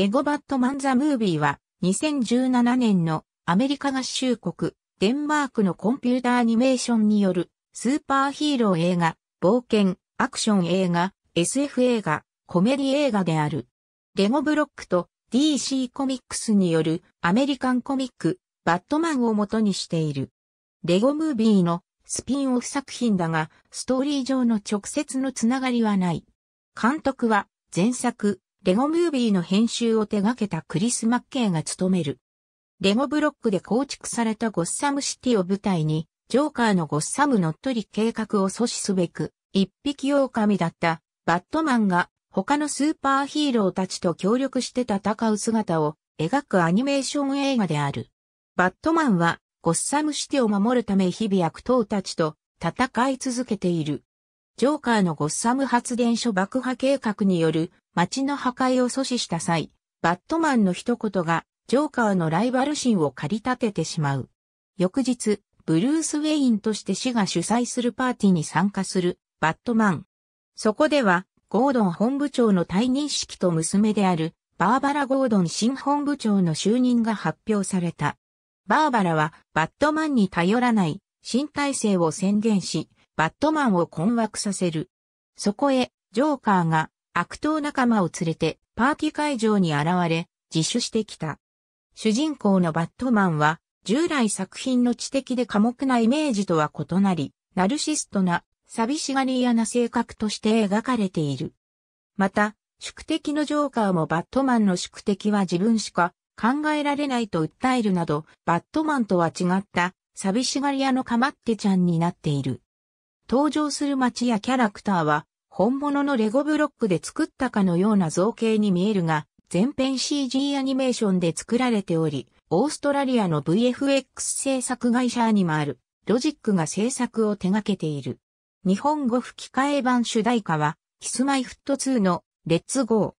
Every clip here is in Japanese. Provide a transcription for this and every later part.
レゴバットマンザムービーは2017年のアメリカ合衆国デンマークのコンピューターアニメーションによるスーパーヒーロー映画、冒険、アクション映画、SF 映画、コメディ映画である。レゴブロックと DC コミックスによるアメリカンコミック、バットマンを元にしている。レゴムービーのスピンオフ作品だが、ストーリー上の直接のつながりはない。監督は前作、レゴムービーの編集を手掛けたクリス・マッケイが務める。レゴブロックで構築されたゴッサムシティを舞台に、ジョーカーのゴッサム乗っ取り計画を阻止すべく、一匹狼だったバットマンが他のスーパーヒーローたちと協力して戦う姿を描くアニメーション映画である。バットマンはゴッサムシティを守るため日々悪党たちと戦い続けている。ジョーカーのゴッサム発電所爆破計画による街の破壊を阻止した際、バットマンの一言がジョーカーのライバル心を駆り立ててしまう。翌日、ブルース・ウェインとして市が主催するパーティーに参加するバットマン。そこでは、ゴードン本部長の退任式と娘であるバーバラ・ゴードン新本部長の就任が発表された。バーバラはバットマンに頼らない新体制を宣言し、バットマンを困惑させる。そこへ、ジョーカーが悪党仲間を連れてパーティー会場に現れ、自首してきた。主人公のバットマンは、従来作品の知的で寡黙なイメージとは異なり、ナルシストな、寂しがり屋な性格として描かれている。また、宿敵のジョーカーもバットマンの宿敵は自分しか考えられないと訴えるなど、バットマンとは違った寂しがり屋のかまってちゃんになっている。登場する街やキャラクターは本物のレゴブロックで作ったかのような造形に見えるが、全編 CG アニメーションで作られており、オーストラリアの VFX 制作会社アニマール、ロジックが制作を手掛けている。日本語吹き替え版主題歌は、キスマイフット2のレッツゴ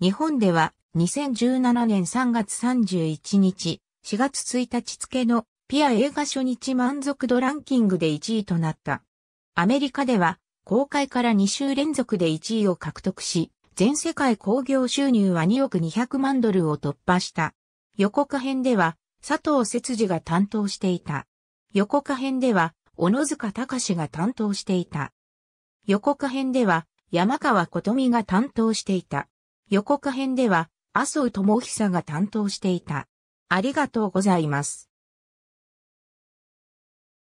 ー。日本では2017年3月31日、4月1日付のピア映画初日満足度ランキングで1位となった。アメリカでは公開から2週連続で1位を獲得し、全世界興行収入は2億200万ドルを突破した。予告編では、佐藤節次が担当していた。予告編では、小野塚隆が担当していた。予告編では、山川琴美が担当していた。予告編では、麻生智久が担当していた。ありがとうございます。